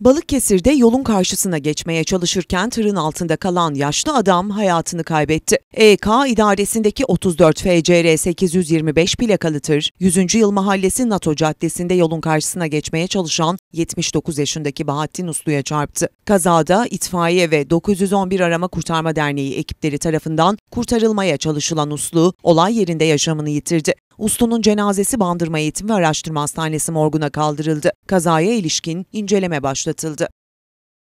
Balıkesir'de yolun karşısına geçmeye çalışırken tırın altında kalan yaşlı adam hayatını kaybetti. EK idaresindeki 34 FCR 825 plakalı tır, 100. Yıl Mahallesi NATO Caddesi'nde yolun karşısına geçmeye çalışan 79 yaşındaki Bahattin Uslu'ya çarptı. Kazada itfaiye ve 911 Arama Kurtarma Derneği ekipleri tarafından kurtarılmaya çalışılan Uslu, olay yerinde yaşamını yitirdi. Uslu'nun cenazesi Bandırma Eğitim ve Araştırma Hastanesi morguna kaldırıldı. Kazaya ilişkin inceleme başlatıldı.